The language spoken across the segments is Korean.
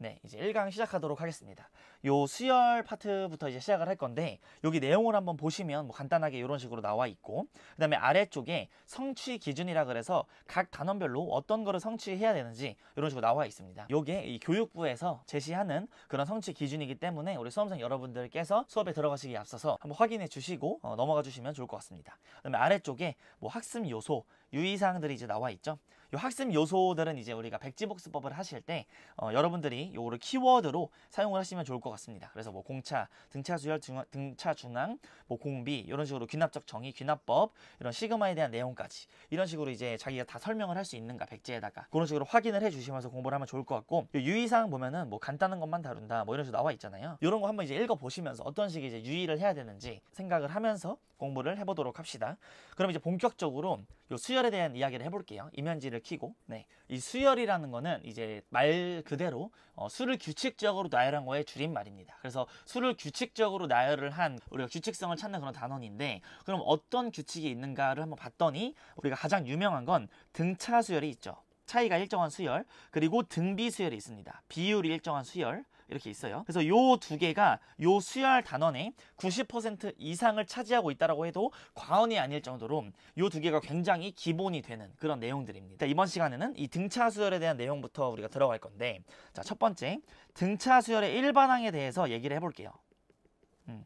네, 이제 1강 시작하도록 하겠습니다. 요 수열 파트부터 이제 시작을 할 건데 여기 내용을 한번 보시면 뭐 간단하게 이런 식으로 나와 있고 그다음에 아래쪽에 성취 기준이라 그래서 각 단원별로 어떤 거를 성취해야 되는지 이런 식으로 나와 있습니다. 요게 이 교육부에서 제시하는 그런 성취 기준이기 때문에 우리 수험생 여러분들께서 수업에 들어가시기 앞서서 한번 확인해 주시고 어, 넘어가 주시면 좋을 것 같습니다. 그다음에 아래쪽에 뭐 학습 요소, 유의사항들이 이제 나와 있죠. 요 학습 요소들은 이제 우리가 백지복 습법을 하실 때 어, 여러분들이 요거를 키워드로 사용을 하시면 좋을 것 같습니다. 그래서 뭐 공차, 등차수열, 등차중앙, 뭐 공비 이런 식으로 귀납적 정의, 귀납법 이런 시그마에 대한 내용까지 이런 식으로 이제 자기가 다 설명을 할 수 있는가 백지에다가 그런 식으로 확인을 해주시면서 공부를 하면 좋을 것 같고 유의사항 보면은 뭐 간단한 것만 다룬다 뭐 이런 식으로 나와 있잖아요. 이런 거 한번 이제 읽어보시면서 어떤 식의 이제 유의를 해야 되는지 생각을 하면서 공부를 해보도록 합시다. 그럼 이제 본격적으로 요 수열에 대한 이야기를 해볼게요. 이면지를 마이를 키고 네. 이 수열이라는 거는 이제 말 그대로 어, 수를 규칙적으로 나열한 거의 줄임말입니다. 그래서 술을 규칙적으로 나열을 한 우리가 규칙성을 찾는 그런 단원인데 그럼 어떤 규칙이 있는가를 한번 봤더니 우리가 가장 유명한 건 등차 수열이 있죠. 차이가 일정한 수열, 그리고 등비 수열이 있습니다. 비율이 일정한 수열, 이렇게 있어요. 그래서 요 두 개가 요 수열 단원의 90% 이상을 차지하고 있다라고 해도 과언이 아닐 정도로 요 두 개가 굉장히 기본이 되는 그런 내용들입니다. 이번 시간에는 이 등차 수열에 대한 내용부터 우리가 들어갈 건데 자, 첫 번째 등차 수열의 일반항에 대해서 얘기를 해 볼게요. 음,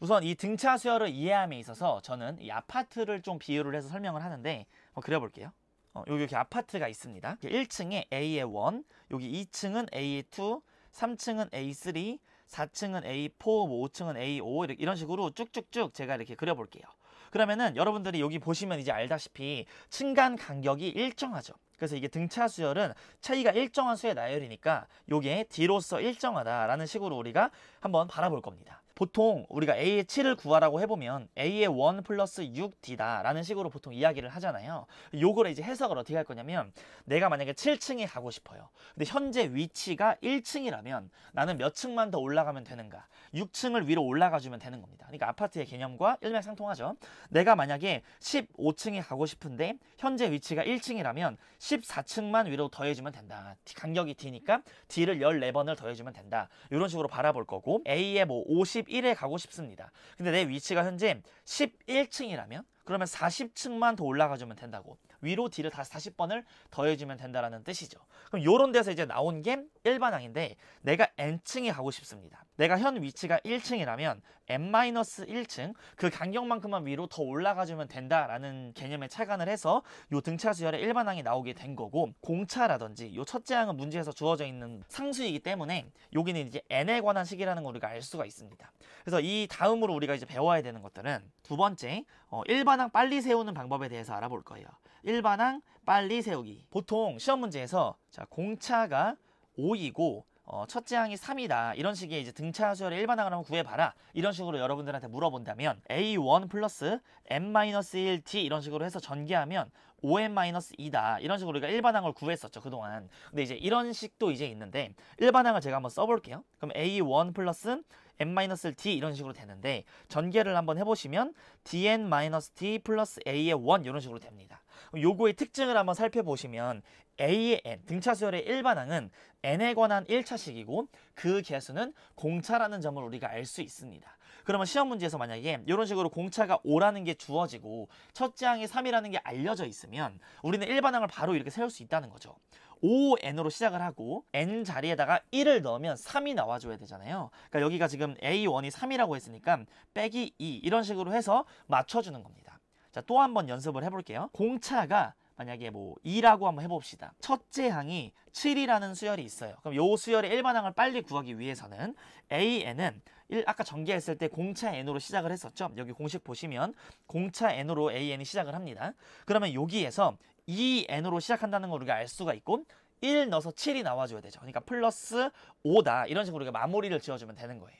우선 이 등차 수열을 이해함에 있어서 저는 이 아파트를 좀 비유를 해서 설명을 하는데 어, 그려볼게요. 어, 여기, 여기 아파트가 있습니다. 1층에 A의 1, 여기 2층은 A의 2, 3층은 A3, 4층은 A4, 뭐 5층은 A5 이런 식으로 쭉쭉쭉 제가 이렇게 그려볼게요. 그러면은 여러분들이 여기 보시면 이제 알다시피 층간 간격이 일정하죠. 그래서 이게 등차 수열은 차이가 일정한 수의 나열이니까 이게 D로서 일정하다라는 식으로 우리가 한번 바라볼 겁니다. 보통 우리가 a의 7을 구하라고 해보면 a의 1 플러스 6d다 라는 식으로 보통 이야기를 하잖아요 요거를 이제 해석을 어떻게 할 거냐면 내가 만약에 7층에 가고 싶어요 근데 현재 위치가 1층이라면 나는 몇 층만 더 올라가면 되는가 6층을 위로 올라가 주면 되는 겁니다 그러니까 아파트의 개념과 일맥상통하죠 내가 만약에 15층에 가고 싶은데 현재 위치가 1층이라면 14층만 위로 더해주면 된다 간격이 d니까 d를 14번을 더해주면 된다 이런 식으로 바라볼 거고 a의 뭐50 51에 가고 싶습니다. 근데 내 위치가 현재 11층이라면 그러면 40층만 더 올라가주면 된다고. 위로 뒤를 다시 40번을 더해주면 된다라는 뜻이죠. 그럼 이런 데서 이제 나온 게 일반항인데 내가 n층에 가고 싶습니다. 내가 현 위치가 1층이라면 n-1층 그 간격만큼만 위로 더 올라가주면 된다라는 개념에 착안을 해서 요 등차수열의 일반항이 나오게 된 거고 공차라든지 요 첫째 항은 문제에서 주어져 있는 상수이기 때문에 여기는 이제 n에 관한 식이라는 걸 우리가 알 수가 있습니다. 그래서 이 다음으로 우리가 이제 배워야 되는 것들은 두 번째 어, 일반항 빨리 세우는 방법에 대해서 알아볼 거예요. 일반항 빨리 세우기 보통 시험 문제에서 자 공차가 5이고 어, 첫째 항이 3이다 이런 식의 이제 등차 수열의 일반항을 한번 구해봐라 이런 식으로 여러분들한테 물어본다면 A1 플러스 M-1T 이런 식으로 해서 전개하면 5M-2다 이런 식으로 우리가 일반항을 구했었죠 그동안 근데 이제 이런 식도 이제 있는데 일반항을 제가 한번 써볼게요 그럼 A1 플러스 M-T 이런 식으로 되는데 전개를 한번 해보시면 DN-T 플러스 A의 1 이런 식으로 됩니다 요구의 특징을 한번 살펴보시면 A의 N, 등차수열의 일반항은 N에 관한 1차식이고 그 개수는 공차라는 점을 우리가 알 수 있습니다. 그러면 시험 문제에서 만약에 이런 식으로 공차가 5라는 게 주어지고 첫째 항이 3이라는 게 알려져 있으면 우리는 일반항을 바로 이렇게 세울 수 있다는 거죠. 5n으로 시작을 하고 n 자리에다가 1을 넣으면 3이 나와줘야 되잖아요. 그러니까 여기가 지금 a1이 3이라고 했으니까 빼기 2 이런 식으로 해서 맞춰주는 겁니다. 자, 또 한 번 연습을 해볼게요. 공차가 만약에 뭐 2라고 한 번 해봅시다. 첫째 항이 7이라는 수열이 있어요. 그럼 요 수열의 일반 항을 빨리 구하기 위해서는 AN은 1, 아까 전개했을 때 공차 N으로 시작을 했었죠. 여기 공식 보시면 공차 N으로 AN이 시작을 합니다. 그러면 여기에서 2N으로 시작한다는 걸 우리가 알 수가 있고 1 넣어서 7이 나와줘야 되죠. 그러니까 플러스 5다 이런 식으로 우리가 마무리를 지어주면 되는 거예요.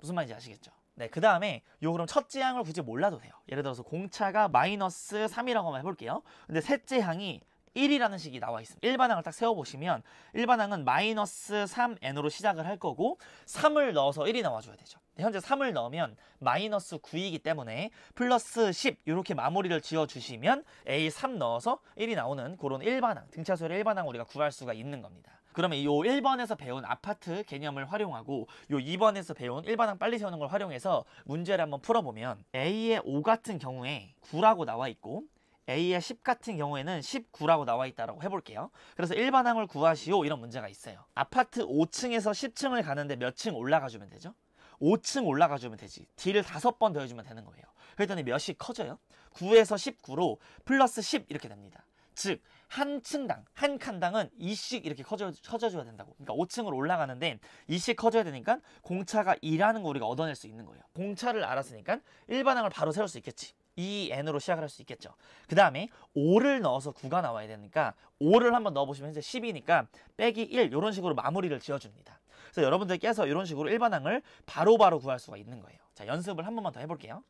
무슨 말인지 아시겠죠? 네, 그 다음에 요 그럼 첫째 항을 굳이 몰라도 돼요. 예를 들어서 공차가 마이너스 3이라고만 해볼게요. 근데 셋째 항이 1이라는 식이 나와 있습니다. 일반항을 딱 세워보시면 일반항은 마이너스 3n으로 시작을 할 거고 3을 넣어서 1이 나와줘야 되죠. 현재 3을 넣으면 마이너스 9이기 때문에 플러스 10 이렇게 마무리를 지어주시면 A3 넣어서 1이 나오는 그런 일반항, 등차수열 일반항 우리가 구할 수가 있는 겁니다. 그러면 이 1번에서 배운 아파트 개념을 활용하고 이 2번에서 배운 일반항 빨리 세우는 걸 활용해서 문제를 한번 풀어보면 A의 5 같은 경우에 9라고 나와 있고 A의 10 같은 경우에는 19라고 나와 있다고 라 해볼게요. 그래서 일반항을 구하시오 이런 문제가 있어요. 아파트 5층에서 10층을 가는데 몇 층 올라가주면 되죠? 5층 올라가주면 되지. D를 5번 더해주면 되는 거예요. 그랬더니 몇이 커져요? 9에서 19로 플러스 10 이렇게 됩니다. 즉한 층당, 한 칸당은 2씩 이렇게 커져, 커져줘야 된다고. 그러니까 5층으로 올라가는데 2씩 커져야 되니까 공차가 2라는 거 우리가 얻어낼 수 있는 거예요. 공차를 알았으니까 일반항을 바로 세울 수 있겠지. 2n으로 시작을 할 수 있겠죠. 그 다음에 5를 넣어서 9가 나와야 되니까 5를 한번 넣어보시면 이제 10이니까 빼기 1 이런 식으로 마무리를 지어줍니다. 그래서 여러분들께서 이런 식으로 일반항을 바로바로 바로 구할 수가 있는 거예요. 자 연습을 한 번만 더 해볼게요.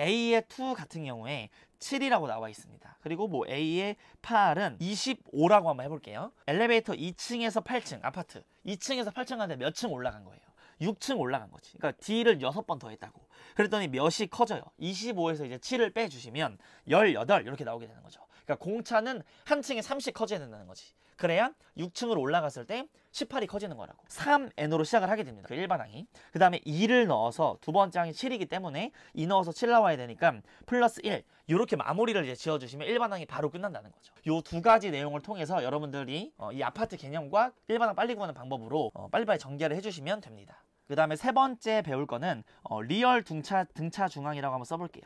A의 2 같은 경우에 7이라고 나와 있습니다. 그리고 뭐 A의 8은 25라고 한번 해볼게요. 엘리베이터 2층에서 8층 아파트 2층에서 8층 가는데 몇 층 올라간 거예요? 6층 올라간 거지. 그러니까 D를 6번 더 했다고. 그랬더니 몇이 커져요. 25에서 이제 7을 빼주시면 18 이렇게 나오게 되는 거죠. 그러니까 공차는 한 층에 3씩 커져야 된다는 거지. 그래야 6층으로 올라갔을 때 18이 커지는 거라고 3n으로 시작을 하게 됩니다 그 1반항이 그 다음에 2를 넣어서 두 번째 항이 7이기 때문에 2 넣어서 7 나와야 되니까 플러스 1 이렇게 마무리를 이제 지어주시면 1반항이 바로 끝난다는 거죠 요 두 가지 내용을 통해서 여러분들이 어, 이 아파트 개념과 1반항 빨리 구하는 방법으로 어, 빨리빨리 전개를 해주시면 됩니다 그 다음에 세 번째 배울 거는 어, 리얼 등차, 등차 중앙이라고 한번 써볼게요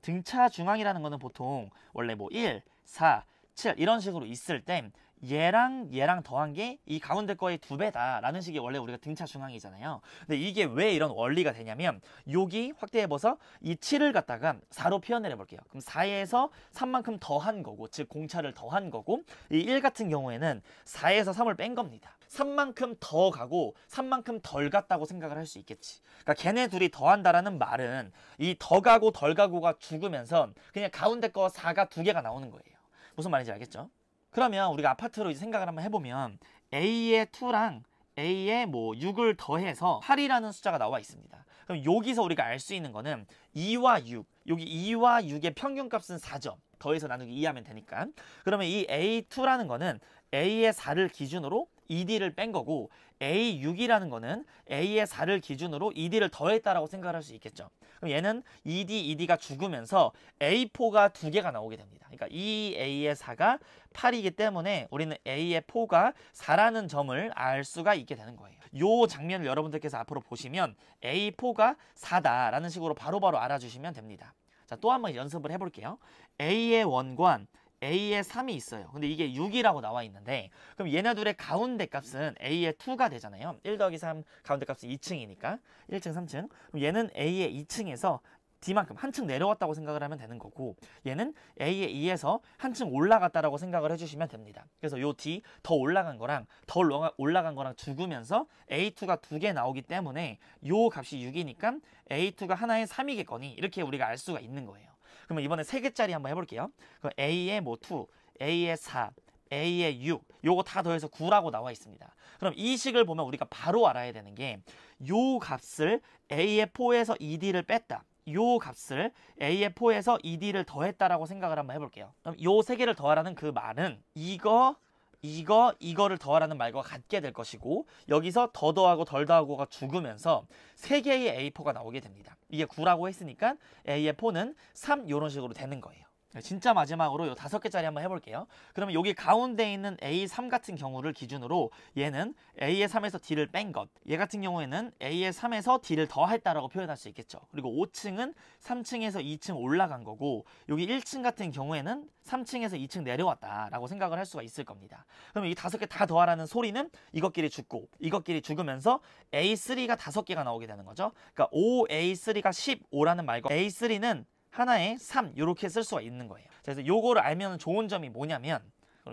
등차 중앙이라는 거는 보통 원래 뭐 1, 4, 7 이런 식으로 있을 때 얘랑 얘랑 더한 게 이 가운데 거의 두 배다라는 식이 원래 우리가 등차 중앙이잖아요 근데 이게 왜 이런 원리가 되냐면 여기 확대해봐서 이 7을 갖다가 4로 표현 해볼게요. 그럼 4에서 3만큼 더한 거고 즉 공차를 더한 거고 이 1 같은 경우에는 4에서 3을 뺀 겁니다. 3만큼 더 가고 3만큼 덜 갔다고 생각을 할 수 있겠지. 그러니까 걔네 둘이 더한다라는 말은 이 더 가고 덜 가고가 죽으면서 그냥 가운데 거 4가 두 개가 나오는 거예요. 무슨 말인지 알겠죠? 그러면 우리가 아파트로 이제 생각을 한번 해보면 A의 2랑 a 의뭐 6을 더해서 8이라는 숫자가 나와 있습니다. 그럼 여기서 우리가 알 수 있는 거는 2와 6, 여기 2와 6의 평균값은 4점. 더해서 나누기 2하면 되니까. 그러면 이 A2라는 거는 A의 4를 기준으로 ED를 뺀 거고 A6이라는 거는 A의 4를 기준으로 ED를 더했다라고 생각할 수 있겠죠. 그럼 얘는 ED, ED가 죽으면서 A4가 두 개가 나오게 됩니다. 그러니까 이 e a 의 4가 8이기 때문에 우리는 A의 4가 4라는 점을 알 수가 있게 되는 거예요. 요 장면을 여러분들께서 앞으로 보시면 A4가 4다라는 식으로 바로바로 바로 알아주시면 됩니다. 자, 또 한 번 연습을 해볼게요. A의 원관, a의 3이 있어요. 근데 이게 6이라고 나와 있는데 그럼 얘네 둘의 가운데 값은 a의 2가 되잖아요. 1 더하기 3 가운데 값이 2층이니까 1층, 3층. 그럼 얘는 a의 2층에서 D만큼 한층 내려왔다고 생각을 하면 되는 거고 얘는 A의 2에서 한층 올라갔다라고 생각을 해주시면 됩니다. 그래서 요 D 더 올라간 거랑 더 올라간 거랑 죽으면서 A2가 두 개 나오기 때문에 요 값이 6이니까 A2가 하나의 3이겠거니 이렇게 우리가 알 수가 있는 거예요. 그러면 이번에 세 개짜리 한번 해볼게요. 그럼 a 에뭐 2, a 에 4, a 에6 요거 다 더해서 9라고 나와 있습니다. 그럼 이 식을 보면 우리가 바로 알아야 되는 게 요 값을 A의 4에서 2D를 뺐다. 요 값을 A의 4에서 2D를 더했다라고 생각을 한번 해볼게요. 그럼 요 세 개를 더하라는 그 말은 이거 이거 이거를 더하라는 말과 같게 될 것이고 여기서 더 더하고 덜 더하고가 죽으면서 세 개의 A4가 나오게 됩니다. 이게 9라고 했으니까 A의 4는 3 이런 식으로 되는 거예요. 네, 진짜 마지막으로 요 다섯 개짜리 한번 해볼게요. 그러면 여기 가운데 있는 A3 같은 경우를 기준으로 얘는 A의 3에서 D를 뺀 것. 얘 같은 경우에는 A의 3에서 D를 더했다라고 표현할 수 있겠죠. 그리고 5층은 3층에서 2층 올라간 거고 여기 1층 같은 경우에는 3층에서 2층 내려왔다라고 생각을 할 수가 있을 겁니다. 그러면이 다섯 개 다 더하라는 소리는 이것끼리 죽고 이것끼리 죽으면서 A3가 다섯 개가 나오게 되는 거죠. 그러니까 5A3가 15라는 말과 A3는 하나에 3 이렇게 쓸 수가 있는 거예요. 그래서 요거를 알면 좋은 점이 뭐냐면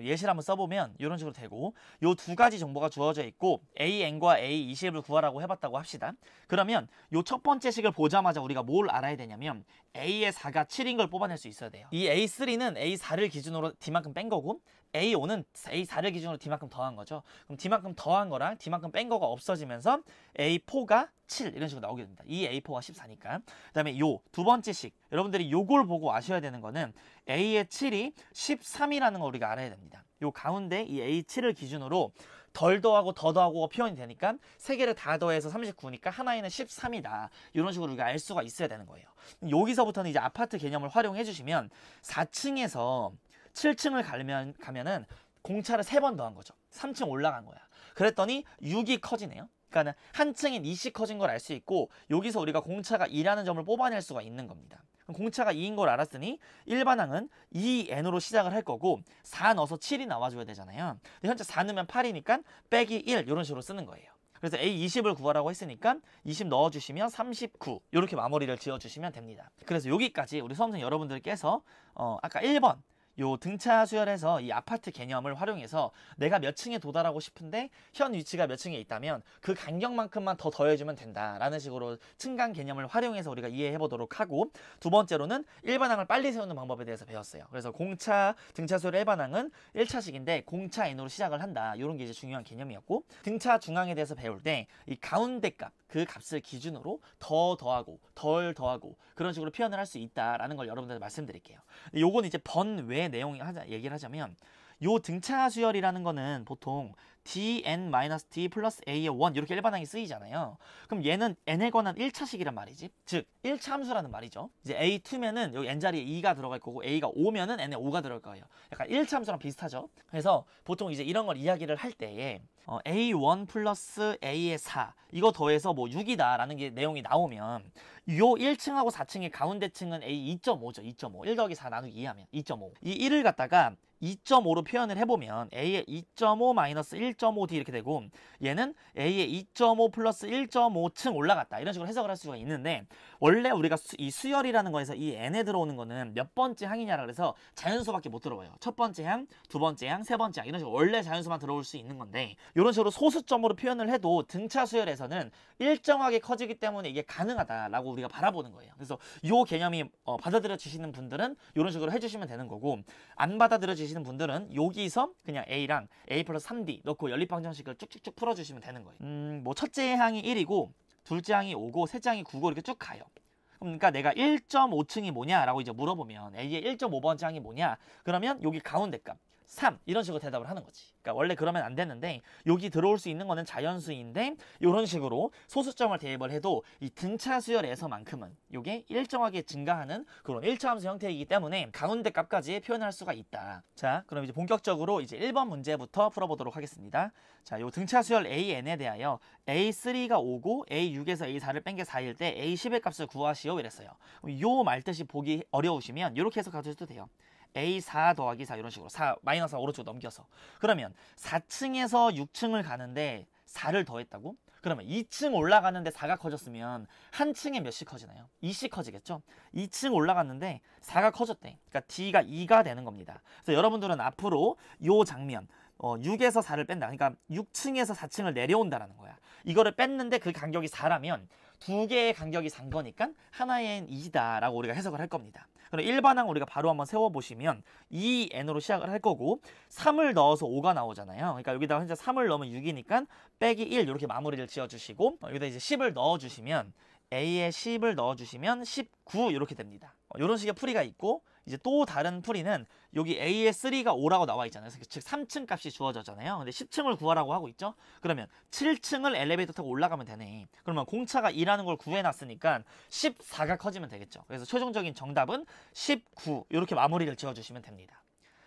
예시를 한번 써보면 이런 식으로 되고 요 두 가지 정보가 주어져 있고 AN과 A20을 구하라고 해봤다고 합시다. 그러면 요 첫 번째 식을 보자마자 우리가 뭘 알아야 되냐면 A의 4가 7인 걸 뽑아낼 수 있어야 돼요. 이 A3는 A4를 기준으로 D만큼 뺀 거고 A5는 A4를 기준으로 D만큼 더한 거죠. 그럼 D만큼 더한 거랑 D만큼 뺀 거가 없어지면서 A4가 7 이런 식으로 나오게 됩니다. 이 A4가 14니까. 그 다음에 요 두 번째 식. 여러분들이 요걸 보고 아셔야 되는 거는 A의 7이 13이라는 걸 우리가 알아야 됩니다. 요 가운데 이 A7을 기준으로 덜 더하고 더 더하고가 표현이 되니까 세 개를 다 더해서 39니까 하나에는 13이다. 이런 식으로 우리가 알 수가 있어야 되는 거예요. 여기서부터는 이제 아파트 개념을 활용해 주시면 4층에서 7층을 가면 가면은 공차를 세 번 더한 거죠. 3층 올라간 거야. 그랬더니 6이 커지네요. 그러니까 는 한층인 이시 커진 걸 알 수 있고 여기서 우리가 공차가 2라는 점을 뽑아낼 수가 있는 겁니다. 공차가 2인 걸 알았으니 1반항은 2n으로 시작을 할 거고 4 넣어서 7이 나와줘야 되잖아요. 근데 현재 4 넣으면 8이니까 빼기 1 이런 식으로 쓰는 거예요. 그래서 A20을 구하라고 했으니까 20 넣어주시면 39 이렇게 마무리를 지어주시면 됩니다. 그래서 여기까지 우리 수험생 여러분들께서 어, 아까 1번 요 등차 수열에서 이 아파트 개념을 활용해서 내가 몇 층에 도달하고 싶은데 현 위치가 몇 층에 있다면 그 간격만큼만 더 더해주면 된다라는 식으로 층간 개념을 활용해서 우리가 이해해 보도록 하고 두 번째로는 일반항을 빨리 세우는 방법에 대해서 배웠어요. 그래서 공차 등차 수열 일반항은 1차식인데 공차 n으로 시작을 한다. 이런 게 이제 중요한 개념이었고 등차 중앙에 대해서 배울 때 이 가운데 값, 그 값을 기준으로 더 더하고 덜 더하고 그런 식으로 표현을 할 수 있다라는 걸 여러분들한테 말씀드릴게요. 요건 이제 번 외에 내용이 하자 얘기를 하자면 요 등차 수열이라는 거는 보통 dn-t 플러스 a의 1 이렇게 일반항이 쓰이잖아요. 그럼 얘는 n에 관한 1차식이란 말이지. 즉 1차 함수라는 말이죠. 이제 a2면은 여기 n자리에 2가 들어갈 거고 a가 5면은 n에 5가 들어갈 거예요. 약간 1차 함수랑 비슷하죠. 그래서 보통 이제 이런 걸 이야기를 할 때에 어, a1 플러스 a의 4 이거 더해서 뭐 6이다 라는 게 내용이 나오면 요 1층하고 4층의 가운데 층은 A 2.5죠. 2.5. 1 더하기 4 나누기 2 하면 2.5. 이 1을 갖다가 2.5로 표현을 해보면 A의 2.5 마이너스 1.5D 이렇게 되고 얘는 A의 2.5 플러스 1.5층 올라갔다 이런 식으로 해석을 할 수가 있는데 원래 우리가 수, 이 수열이라는 거에서 이 N에 들어오는 거는 몇 번째 항이냐라 그래서 자연수밖에 못 들어와요 첫 번째 항, 두 번째 항, 세 번째 항 이런 식으로 원래 자연수만 들어올 수 있는 건데 이런 식으로 소수점으로 표현을 해도 등차 수열에서는 일정하게 커지기 때문에 이게 가능하다라고 우리가 바라보는 거예요. 그래서 이 개념이 어, 받아들여지시는 분들은 이런 식으로 해주시면 되는 거고 안 받아들여지시는 분들은 여기서 그냥 A랑 A 플러스 3D 넣고 연립방정식을 쭉쭉쭉 풀어주시면 되는 거예요. 음, 뭐 첫째 항이 1이고 둘째 항이 5고 셋째 항이 9고 이렇게 쭉 가요. 그러니까 내가 1.5층이 뭐냐라고 이제 물어보면 A의 1.5번째 항이 뭐냐 그러면 여기 가운데 값3 이런 식으로 대답을 하는 거지. 그러니까 원래 그러면 안 되는데 여기 들어올 수 있는 거는 자연수인데 이런 식으로 소수점을 대입을 해도 이 등차수열에서만큼은 이게 일정하게 증가하는 그런 일차 함수 형태이기 때문에 가운데 값까지 표현할 수가 있다. 자 그럼 이제 본격적으로 이제 1번 문제부터 풀어보도록 하겠습니다. 자요 등차수열 AN에 대하여 A3가 5고 A6에서 A4를 뺀 게 4일 때 A10의 값을 구하시오 이랬어요. 요 말뜻이 보기 어려우시면 이렇게 해서 가셔도 돼요. A4 더하기 4 이런 식으로 4 마이너스 4 오른쪽 넘겨서 그러면 4층에서 6층을 가는데 4를 더했다고? 그러면 2층 올라가는데 4가 커졌으면 한 층에 몇씩 커지나요? 2씩 커지겠죠? 2층 올라갔는데 4가 커졌대. 그러니까 D가 2가 되는 겁니다. 그래서 여러분들은 앞으로 요 장면 어, 6에서 4를 뺀다. 그러니까 6층에서 4층을 내려온다라는 거야. 이거를 뺐는데 그 간격이 4라면 두 개의 간격이 산 거니까 하나의 2다라고 우리가 해석을 할 겁니다. 그럼 일반항 우리가 바로 한번 세워보시면 2n으로 시작을 할 거고 3을 넣어서 5가 나오잖아요. 그러니까 여기다가 현재 3을 넣으면 6이니까 빼기 1 이렇게 마무리를 지어주시고 어, 여기다 이제 10을 넣어주시면 A에 10을 넣어주시면 19 이렇게 됩니다. 이런 어, 식의 풀이가 있고 이제 또 다른 풀이는 여기 a 에 3가 5라고 나와 있잖아요. 즉 3층 값이 주어졌잖아요. 근데 10층을 구하라고 하고 있죠. 그러면 7층을 엘리베이터 타고 올라가면 되네. 그러면 공차가 2라는 걸 구해놨으니까 14가 커지면 되겠죠. 그래서 최종적인 정답은 19 이렇게 마무리를 지어주시면 됩니다.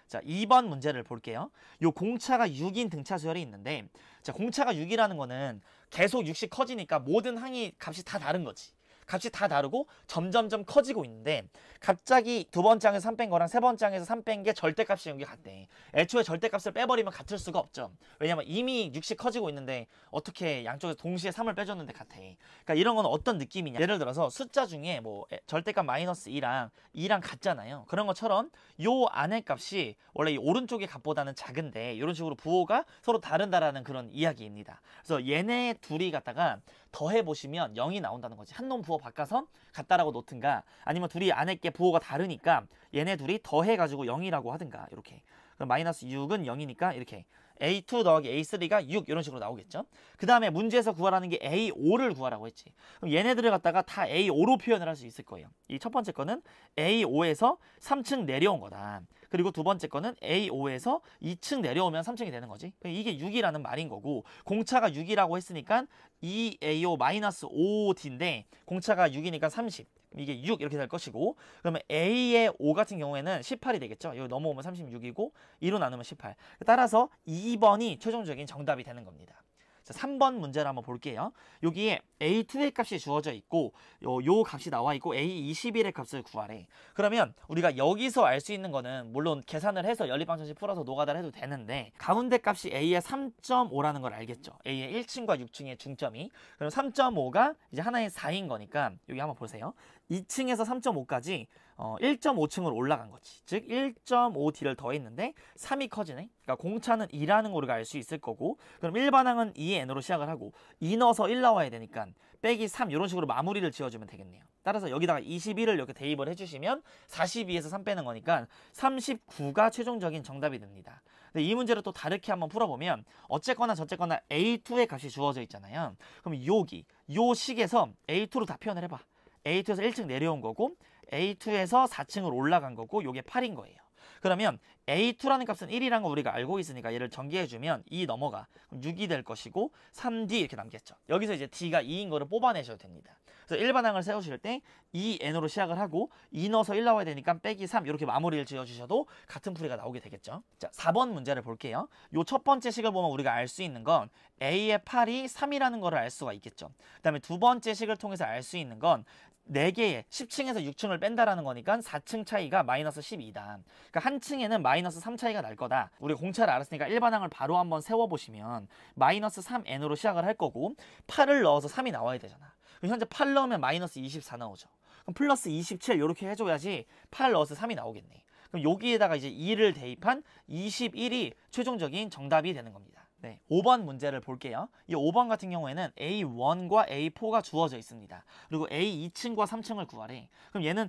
자, 2번 문제를 볼게요. 요 공차가 6인 등차 수열이 있는데 자, 공차가 6이라는 거는 계속 6씩 커지니까 모든 항이 값이 다 다른 거지. 값이 다 다르고 점점점 커지고 있는데 갑자기 두 번째 항에서 3뺀 거랑 세 번째 항에서 3뺀게 절대값이 연기 같대. 애초에 절대값을 빼버리면 같을 수가 없죠. 왜냐면 이미 6이 커지고 있는데 어떻게 양쪽에서 동시에 3을 빼줬는데 같아. 그러니까 이런 건 어떤 느낌이냐. 예를 들어서 숫자 중에 뭐 절대값 마이너스 2랑 2랑 같잖아요. 그런 것처럼 요안에 값이 원래 이 오른쪽의 값보다는 작은데 이런 식으로 부호가 서로 다른다라는 그런 이야기입니다. 그래서 얘네 둘이 갖다가 더해 보시면 0이 나온다는 거지. 한 놈 부호 바꿔선 같다라고 놓든가 아니면 둘이 안에 게 부호가 다르니까 얘네 둘이 더해 가지고 0이라고 하든가 이렇게. 그럼 마이너스 6은 0이니까 이렇게 A2 더하기 A3가 6 이런 식으로 나오겠죠. 그 다음에 문제에서 구하라는 게 A5를 구하라고 했지. 그럼 얘네들을 갖다가 다 A5로 표현을 할 수 있을 거예요. 이 첫 번째 거는 A5에서 3층 내려온 거다. 그리고 두 번째 거는 A5에서 2층 내려오면 3층이 되는 거지. 그러니까 이게 6이라는 말인 거고 공차가 6이라고 했으니까 2AO-5D인데 공차가 6이니까 30. 이게 6 이렇게 될 것이고 그러면 A의 5 같은 경우에는 18이 되겠죠. 여기 넘어오면 36이고 2로 나누면 18. 따라서 2번이 최종적인 정답이 되는 겁니다. 자, 3번 문제를 한번 볼게요. 여기에 A2의 값이 주어져 있고 요, 요 값이 나와 있고 A21의 값을 구하래. 그러면 우리가 여기서 알 수 있는 거는 물론 계산을 해서 연립방정식 풀어서 노가다를 해도 되는데 가운데 값이 A의 3.5라는 걸 알겠죠. A의 1층과 6층의 중점이 그럼 3.5가 이제 하나의 4인 거니까 여기 한번 보세요. 2층에서 3.5까지 어, 1.5층으로 올라간 거지. 즉 1.5D를 더했는데 3이 커지네. 그러니까 공차는 2라는 거우알수 있을 거고 그럼 1반항은 2n으로 시작을 하고 2 넣어서 1 나와야 되니까 빼기 3 이런 식으로 마무리를 지어주면 되겠네요. 따라서 여기다가 21을 이렇게 대입을 해주시면 42에서 3 빼는 거니까 39가 최종적인 정답이 됩니다. 근데 이 문제를 또 다르게 한번 풀어보면 어쨌거나 저쨌거나 A2의 값이 주어져 있잖아요. 그럼 여기 요 식에서 A2로 다 표현을 해봐. A2에서 1층 내려온 거고 A2에서 4층으로 올라간 거고 요게 8인 거예요. 그러면 A2라는 값은 1이라는 거 우리가 알고 있으니까 얘를 전개해주면 2 넘어가. 6이 될 것이고 3D 이렇게 남겠죠. 여기서 이제 D가 2인 거를 뽑아내셔도 됩니다. 그래서 1반항을 세우실 때 2N으로 시작을 하고 2 넣어서 1 나와야 되니까 빼기 3 이렇게 마무리를 지어주셔도 같은 풀이가 나오게 되겠죠. 자, 4번 문제를 볼게요. 요 첫 번째 식을 보면 우리가 알 수 있는 건 A의 8이 3이라는 거를 알 수가 있겠죠. 그 다음에 두 번째 식을 통해서 알 수 있는 건 4개의 10층에서 6층을 뺀다라는 거니까 4층 차이가 마이너스 12다. 그러니까 한 층에는 마이너스 3 차이가 날 거다. 우리 공차를 알았으니까 1반항을 바로 한번 세워보시면 마이너스 3n으로 시작을 할 거고 8을 넣어서 3이 나와야 되잖아. 그럼 현재 8 넣으면 마이너스 24 나오죠. 그럼 플러스 27 이렇게 해줘야지 8 넣어서 3이 나오겠네. 그럼 여기에다가 이제 2를 대입한 21이 최종적인 정답이 되는 겁니다. 네, 5번 문제를 볼게요. 이 5번 같은 경우에는 A1과 A4가 주어져 있습니다. 그리고 A2층과 3층을 구하래. 그럼 얘는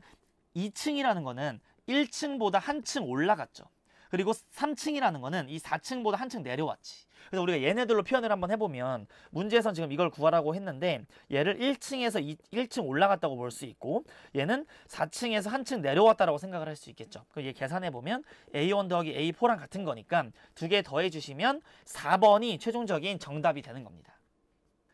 2층이라는 거는 1층보다 한층 올라갔죠. 그리고 3층이라는 거는 이 4층보다 한 층 내려왔지. 그래서 우리가 얘네들로 표현을 한번 해보면 문제에선 지금 이걸 구하라고 했는데 얘를 1층에서 2, 1층 올라갔다고 볼 수 있고 얘는 4층에서 한 층 내려왔다라고 생각을 할 수 있겠죠. 그럼 얘 계산해보면 A1 더하기 A4랑 같은 거니까 두 개 더해주시면 4번이 최종적인 정답이 되는 겁니다.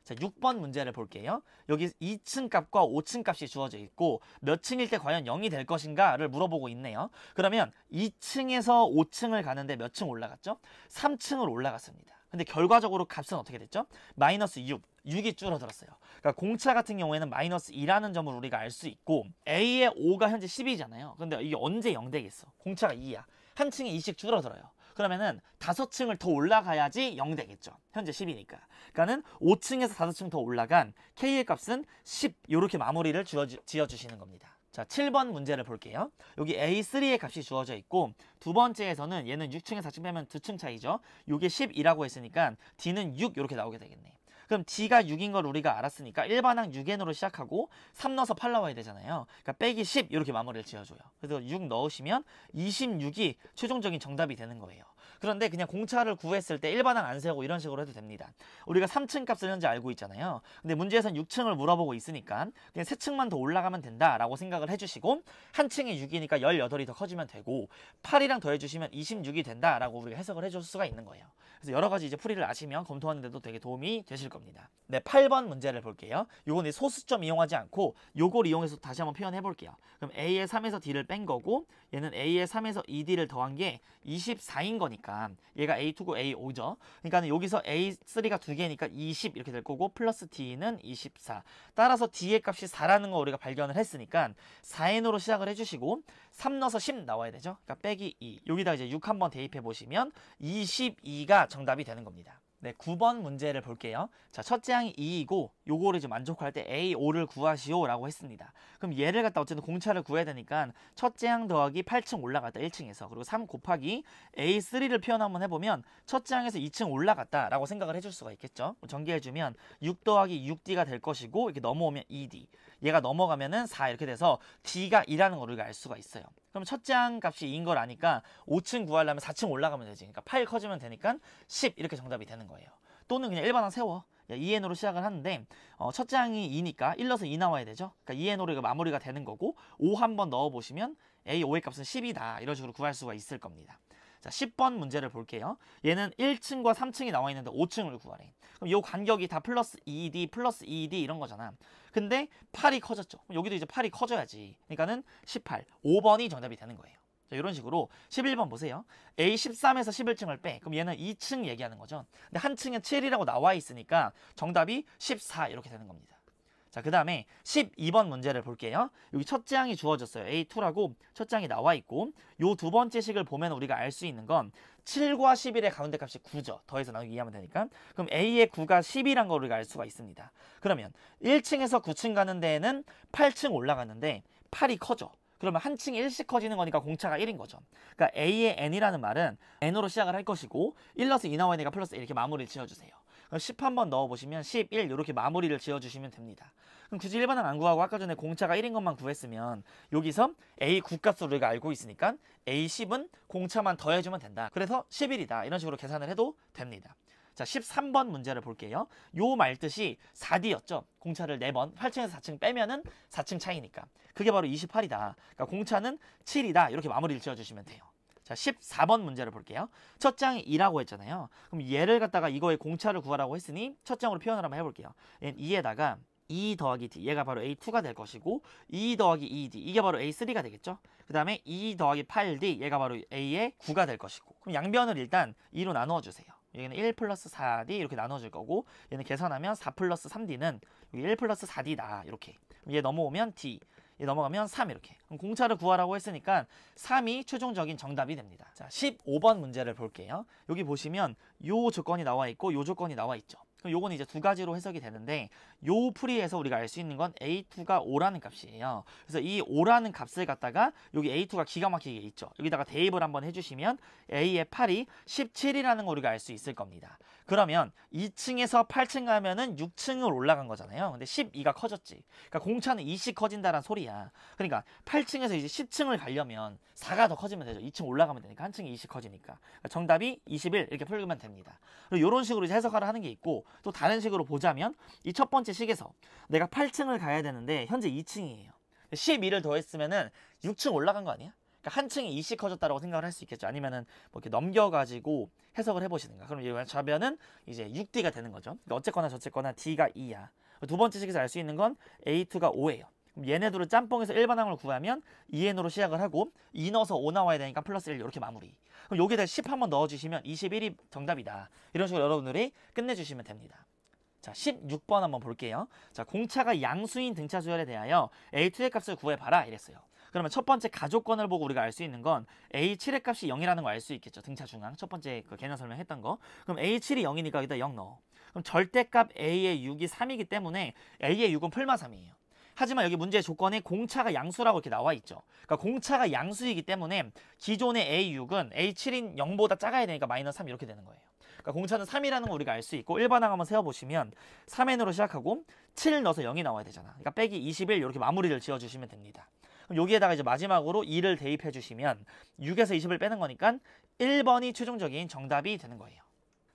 자, 6번 문제를 볼게요. 여기 2층 값과 5층 값이 주어져 있고 몇 층일 때 과연 0이 될 것인가를 물어보고 있네요. 그러면 2층에서 5층을 가는데 몇 층 올라갔죠? 3층을 올라갔습니다. 근데 결과적으로 값은 어떻게 됐죠? 마이너스 6. 6이 줄어들었어요. 그러니까 공차 같은 경우에는 마이너스 2라는 점을 우리가 알 수 있고 A의 5가 현재 10이잖아요. 근데 이게 언제 0 되겠어? 공차가 2야. 한층이 2씩 줄어들어요. 그러면은 다섯 층을 더 올라가야지 0 되겠죠. 현재 1 0이니까 그러니까는 5층에서5층더 올라간 K의 값은 10 이렇게 마무리를 지어주시는 겁니다. 자, 7번 문제를 볼게요. 여기 A3의 값이 주어져 있고 두 번째에서는 얘는 6층에서 4층 빼면 2층 차이죠. 이게 10이라고 했으니까 D는 6 이렇게 나오게 되겠네요. 그럼 D가 6인 걸 우리가 알았으니까 1반항 6N으로 시작하고 3 넣어서 8 나와야 되잖아요. 그러니까 빼기 10 이렇게 마무리를 지어줘요. 그래서 6 넣으시면 26이 최종적인 정답이 되는 거예요. 그런데 그냥 공차를 구했을 때 일반항 안 세고 우 이런 식으로 해도 됩니다. 우리가 3층 값을 현재 알고 있잖아요. 근데 문제에선 6층을 물어보고 있으니까 그냥 3층만 더 올라가면 된다라고 생각을 해주시고 한 층이 6이니까 18이 더 커지면 되고 8이랑 더해주시면 26이 된다라고 우리가 해석을 해줄 수가 있는 거예요. 그래서 여러 가지 이제 풀이를 아시면 검토하는데도 되게 도움이 되실 겁니다. 네, 8번 문제를 볼게요. 요건 소수점 이용하지 않고 요걸 이용해서 다시 한번 표현해 볼게요. 그럼 A의 3에서 D를 뺀 거고 얘는 A의 3에서 2D를 더한 게 24인 거니까 되니까 그러니까 얘가 A2고 A5죠. 그러니까 여기서 A3가 두 개니까 20 이렇게 될 거고 플러스 D는 24. 따라서 D의 값이 4라는 거 우리가 발견을 했으니까 4N으로 시작을 해주시고 3 넣어서 10 나와야 되죠. 그러니까 빼기 2. 여기다 이제 6 한번 대입해 보시면 22가 정답이 되는 겁니다. 네, 9번 문제를 볼게요. 자, 첫째 항이 2이고 요거를 이제 만족할 때 A5를 구하시오라고 했습니다. 그럼 얘를 갖다 어쨌든 공차를 구해야 되니까 첫째 항 더하기 8층 올라갔다 1층에서 그리고 3 곱하기 A3를 표현 한번 해보면 첫째 항에서 2층 올라갔다라고 생각을 해줄 수가 있겠죠. 전개해주면 6 더하기 6D가 될 것이고 이렇게 넘어오면 2D 얘가 넘어가면은 4 이렇게 돼서 D가 2라는 걸 우리가 알 수가 있어요. 그럼 첫째 항 값이 2인 걸 아니까 5층 구하려면 4층 올라가면 되지. 그러니까 8 커지면 되니까 10 이렇게 정답이 되는 거예요. 또는 그냥 일반항 세워. 2n으로 그러니까 시작을 하는데 어, 첫 장이 2니까 1러서2 나와야 되죠. 그러니까 2n으로 이거 마무리가 되는 거고 5 한번 넣어보시면 a 5의 값은 10이다. 이런 식으로 구할 수가 있을 겁니다. 자, 10번 문제를 볼게요. 얘는 1층과 3층이 나와 있는데 5층을 구하래. 그럼 요 간격이 다 플러스 2D, 플러스 2D 이런 거잖아. 근데 8이 커졌죠. 여기도 이제 8이 커져야지. 그러니까는 18, 5번이 정답이 되는 거예요. 자, 이런 식으로 11번 보세요. A13에서 11층을 빼. 그럼 얘는 2층 얘기하는 거죠. 근데 한 층에 7이라고 나와 있으니까 정답이 14 이렇게 되는 겁니다. 자, 그 다음에 12번 문제를 볼게요. 여기 첫 장이 주어졌어요. A2라고 첫 장이 나와 있고 요 두 번째 식을 보면 우리가 알 수 있는 건 7과 11의 가운데 값이 9죠. 더해서 나누기 하면 되니까. 그럼 A의 9가 10이란 걸 우리가 알 수가 있습니다. 그러면 1층에서 9층 가는 데에는 8층 올라갔는데 8이 커져. 그러면 한 층이 1씩 커지는 거니까 공차가 1인 거죠. 그러니까 A의 N이라는 말은 N으로 시작을 할 것이고 1러스서2 나와야 되니까 플러스 이렇게 마무리를 지어주세요. 그럼 10 한번 넣어보시면 11 이렇게 마무리를 지어주시면 됩니다. 그럼 굳이 1번은 안 구하고 아까 전에 공차가 1인 것만 구했으면 여기서 A 국가수를 우리가 알고 있으니까 A 10은 공차만 더해주면 된다. 그래서 11이다. 이런 식으로 계산을 해도 됩니다. 자, 13번 문제를 볼게요. 요 말뜻이 4D였죠. 공차를 4번, 8층에서 4층 빼면은 4층 차이니까. 그게 바로 28이다. 그러니까 공차는 7이다. 이렇게 마무리를 지어주시면 돼요. 자, 14번 문제를 볼게요. 첫 장이 2라고 했잖아요. 그럼 얘를 갖다가 이거의 공차를 구하라고 했으니 첫 장으로 표현을 한번 해볼게요. 얘 2에다가 2 더하기 d 얘가 바로 a2가 될 것이고 2 더하기 2d e 이게 바로 a3가 되겠죠 그 다음에 2 e 더하기 8d 얘가 바로 a의 9가 될 것이고 그럼 양변을 일단 2로 나누어 주세요 여기는 1 플러스 4D 이렇게 나눠질 거고 얘는 계산하면 4 플러스 3D는 여기 1 플러스 4D다 이렇게 얘 넘어오면 D 얘 넘어가면 3 이렇게 그럼 공차를 구하라고 했으니까 3이 최종적인 정답이 됩니다 자 15번 문제를 볼게요 여기 보시면 요 조건이 나와 있고 요 조건이 나와 있죠 그럼 요건 이제 두 가지로 해석이 되는데 요 풀이에서 우리가 알 수 있는 건 A2가 5라는 값이에요. 그래서 이 5라는 값을 갖다가 여기 A2가 기가 막히게 있죠. 여기다가 대입을 한번 해주시면 A의 8이 17이라는 걸 우리가 알 수 있을 겁니다. 그러면 2층에서 8층 가면은 6층으로 올라간 거잖아요. 근데 12가 커졌지. 그러니까 공차는 2씩 커진다란 소리야. 그러니까 8층에서 이제 10층을 가려면 4가 더 커지면 되죠. 2층 올라가면 되니까 한 층이 2씩 커지니까. 그러니까 정답이 21 이렇게 풀면 됩니다. 그리고 이런 식으로 해석을 하는 게 있고 또 다른 식으로 보자면 이 첫 번째 번째 식에서 내가 8층을 가야 되는데 현재 2층이에요. 12를 더했으면은 6층 올라간 거 아니야? 그러니까 한 층이 2씩 커졌다라고 생각을 할 수 있겠죠. 아니면은 뭐 이렇게 넘겨가지고 해석을 해보시는가. 그럼 이 좌변은 이제 6D가 되는 거죠. 그러니까 어쨌거나 저쨌거나 D가 2야. 두 번째 식에서 알 수 있는 건 A2가 5예요. 얘네 둘을 짬뽕에서 일반항을 구하면 2n으로 시작을 하고 2 넣어서 5 나와야 되니까 플러스 1 이렇게 마무리. 그럼 여기다 10 한번 넣어주시면 21이 정답이다. 이런 식으로 여러분들이 끝내주시면 됩니다. 자, 16번 한번 볼게요. 자, 공차가 양수인 등차 수열에 대하여 A2의 값을 구해봐라 이랬어요. 그러면 첫 번째 가족권을 보고 우리가 알 수 있는 건 A7의 값이 0이라는 걸 알 수 있겠죠. 등차 중앙 첫 번째 그 개념 설명했던 거. 그럼 A7이 0이니까 여기다 0 넣어. 그럼 절대값 A의 6이 3이기 때문에 A의 6은 풀마 3이에요. 하지만 여기 문제의 조건에 공차가 양수라고 이렇게 나와 있죠. 그러니까 공차가 양수이기 때문에 기존의 A6은 A7인 0보다 작아야 되니까 마이너스 3 이렇게 되는 거예요. 그러니까 공차는 3이라는 거 우리가 알 수 있고 1번항 한번 세어보시면 3n으로 시작하고 7 넣어서 0이 나와야 되잖아. 그러니까 빼기 21 이렇게 마무리를 지어주시면 됩니다. 그럼 여기에다가 이제 마지막으로 2를 대입해주시면 6에서 20을 빼는 거니까 1번이 최종적인 정답이 되는 거예요.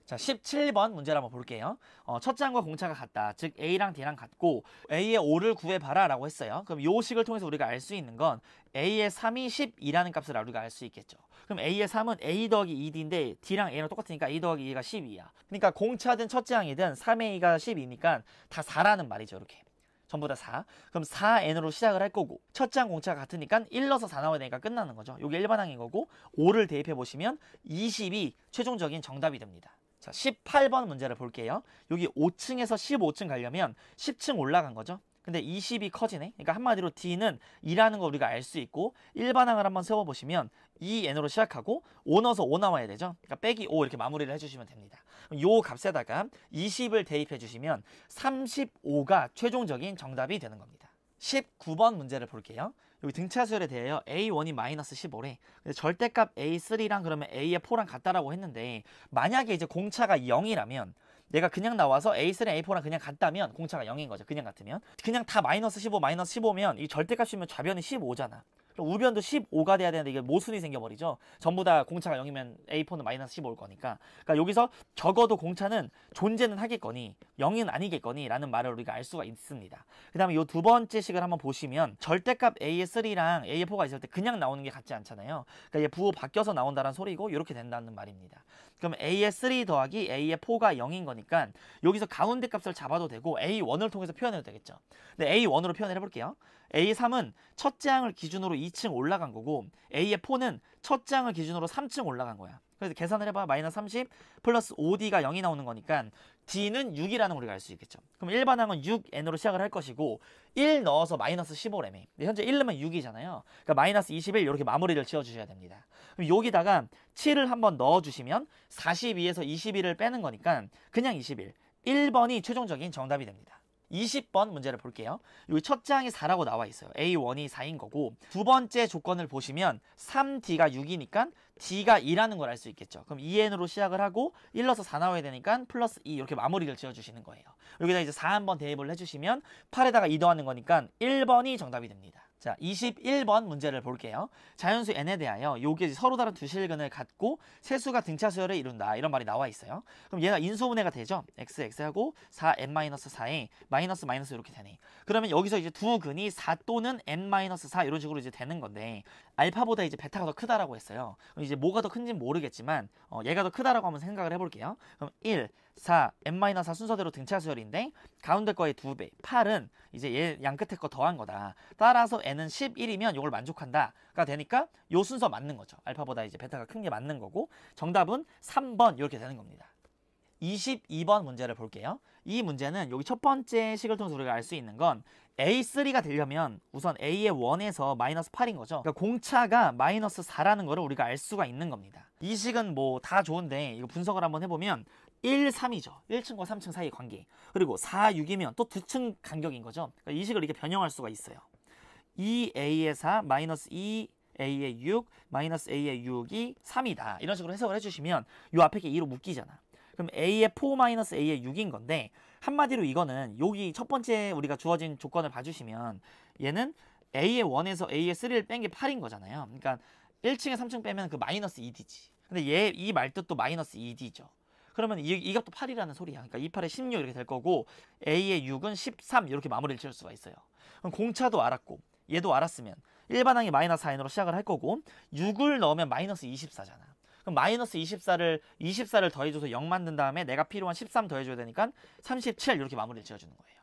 자, 17번 문제를 한번 볼게요. 어, 첫 장과 공차가 같다. 즉 A랑 D랑 같고 A의 5를 구해봐라 라고 했어요. 그럼 요 식을 통해서 우리가 알 수 있는 건 A의 3이 10이라는 값을 우리가 알 수 있겠죠. 그럼 A의 3은 A 더하기 2D인데 D랑 A랑 똑같으니까 A e 더하기 2가 12야. 그러니까 공차든 첫장이든 3A가 10이니까 다 4라는 말이죠. 이렇게. 전부 다 4. 그럼 4n으로 시작을 할 거고 첫장 공차가 같으니까 1넣어서 4 나와야 되니까 끝나는 거죠. 요게 일반항인 거고 5를 대입해 보시면 20이 최종적인 정답이 됩니다. 자, 18번 문제를 볼게요. 여기 5층에서 15층 가려면 10층 올라간 거죠. 근데 20이 커지네. 그러니까 한마디로 D는 2라는 거 우리가 알 수 있고 1반항을 한번 세워보시면 2N으로 e, 시작하고 5 넣어서 5 나와야 되죠. 그러니까 빼기 5 이렇게 마무리를 해주시면 됩니다. 요 값에다가 20을 대입해주시면 35가 최종적인 정답이 되는 겁니다. 19번 문제를 볼게요. 여기 등차수열에 대하여 A1이 마이너스 15래. 근데 절대값 A3랑 그러면 A의 4랑 같다라고 했는데 만약에 이제 공차가 0이라면 내가 그냥 나와서 A3랑 A4랑 그냥 같다면 공차가 0인 거죠. 그냥 같으면. 그냥 다 마이너스 15, 마이너스 15면 이 절대값이면 좌변이 15잖아. 우변도 15가 돼야 되는데 이게 모순이 생겨버리죠. 전부 다 공차가 0이면 A4는 마이너스 1 5일 거니까. 그러니까 여기서 적어도 공차는 존재는 하겠거니 0은 아니겠거니 라는 말을 우리가 알 수가 있습니다. 그 다음에 이 두 번째 식을 한번 보시면 절대값 A3랑 A4가 있을 때 그냥 나오는 게 같지 않잖아요. 그러니까 얘 부호 바뀌어서 나온다는 소리고 이렇게 된다는 말입니다. 그럼 A3 더하기 A4가 0인 거니까 여기서 가운데 값을 잡아도 되고 A1을 통해서 표현해도 되겠죠. 근데 A1으로 표현을 해볼게요. A3은 첫 장을 기준으로 2층 올라간 거고 A의 4는 첫 장을 기준으로 3층 올라간 거야. 그래서 계산을 해봐. 마이너스 30 플러스 5D가 0이 나오는 거니까 D는 6이라는 우리가 알 수 있겠죠. 그럼 일반항은 6N으로 시작을 할 것이고 1 넣어서 마이너스 1 5 m 현재 1 넣으면 6이잖아요. 그러니까 마이너스 21 이렇게 마무리를 지어주셔야 됩니다. 그럼 여기다가 7을 한번 넣어주시면 42에서 21을 빼는 거니까 그냥 21. 1번이 최종적인 정답이 됩니다. 20번 문제를 볼게요. 여기 첫장에 4라고 나와 있어요. A1이 4인 거고 두 번째 조건을 보시면 3D가 6이니까 D가 2라는 걸 알 수 있겠죠. 그럼 2N으로 시작을 하고 1로서 4 나와야 되니까 플러스 2 이렇게 마무리를 지어주시는 거예요. 여기다 이제 4 한번 대입을 해주시면 8에다가 2 더하는 거니까 1번이 정답이 됩니다. 자, 21번 문제를 볼게요. 자연수 n에 대하여 요게 서로 다른 두 실근을 갖고 세수가 등차수열을 이룬다. 이런 말이 나와 있어요. 그럼 얘가 인수분해가 되죠. x, x하고 4n-4에 마이너스 마이너스 이렇게 되네. 그러면 여기서 이제 두 근이 4 또는 n-4 이런 식으로 이제 되는 건데 알파보다 이제 베타가 더 크다라고 했어요. 그럼 이제 뭐가 더 큰지는 모르겠지만 어, 얘가 더 크다라고 한번 생각을 해볼게요. 그럼 1, 4, n-4 순서대로 등차 수열인데 가운데 거의 2배, 8은 이제 얘양 끝에 거 더한 거다. 따라서 n은 11이면 이걸 만족한다가 되니까 요 순서 맞는 거죠. 알파보다 이제 베타가 큰 게 맞는 거고 정답은 3번 이렇게 되는 겁니다. 22번 문제를 볼게요. 이 문제는 여기 첫 번째 식을 통해서 우리가 알 수 있는 건 A3가 되려면 우선 A의 1에서 마이너스 8인 거죠. 그러니까 공차가 마이너스 4라는 거를 우리가 알 수가 있는 겁니다. 이 식은 뭐 다 좋은데 이거 분석을 한번 해보면 1, 3이죠. 1층과 3층 사이 의 관계. 그리고 4, 6이면 또 2층 간격인 거죠. 그러니까 이 식을 이렇게 변형할 수가 있어요. 2a의 4, 마이너스 2, a의 6, 마이너스 a의 6이 3이다. 이런 식으로 해석을 해주시면 이 앞에 게 2로 묶이잖아. 그럼 a의 4 마이너스 a의 6인 건데 한마디로 이거는 여기 첫 번째 우리가 주어진 조건을 봐주시면 얘는 a의 1에서 a의 3를 뺀 게 8인 거잖아요. 그러니까 1층에 3층 빼면 그 마이너스 2d지. 근데 얘 이 말뜻도 마이너스 2d죠. 그러면 이, 이 값도 8이라는 소리야. 그러니까 2, 8에 16 이렇게 될 거고 A의 6은 13 이렇게 마무리를 지을 수가 있어요. 그럼 공차도 알았고 얘도 알았으면 일반항이 마이너스 4인으로 시작을 할 거고 6을 넣으면 마이너스 24잖아. 그럼 마이너스 24를 24를 더해줘서 0 만든 다음에 내가 필요한 13 더해줘야 되니까 37 이렇게 마무리를 지어주는 거예요.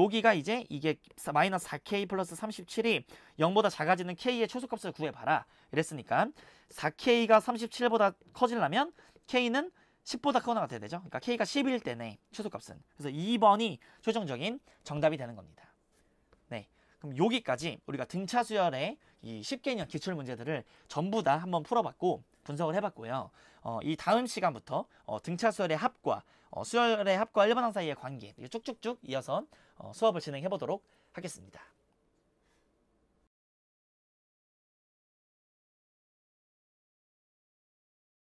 여기가 이제 이게 마이너스 4k 플러스 37이 0보다 작아지는 k의 최소값을 구해봐라 이랬으니까 4k가 37보다 커지려면 k는 10보다 크거나 같아야 되죠. 그러니까 K가 10일 때네. 최소값은. 그래서 2번이 최종적인 정답이 되는 겁니다. 네. 그럼 여기까지 우리가 등차 수열의 이 10개년 기출 문제들을 전부 다 한번 풀어봤고 분석을 해봤고요. 어, 이 다음 시간부터 어, 등차 수열의 합과 어, 수열의 합과 일반항 사이의 관계 쭉쭉쭉 이어서 어, 수업을 진행해보도록 하겠습니다.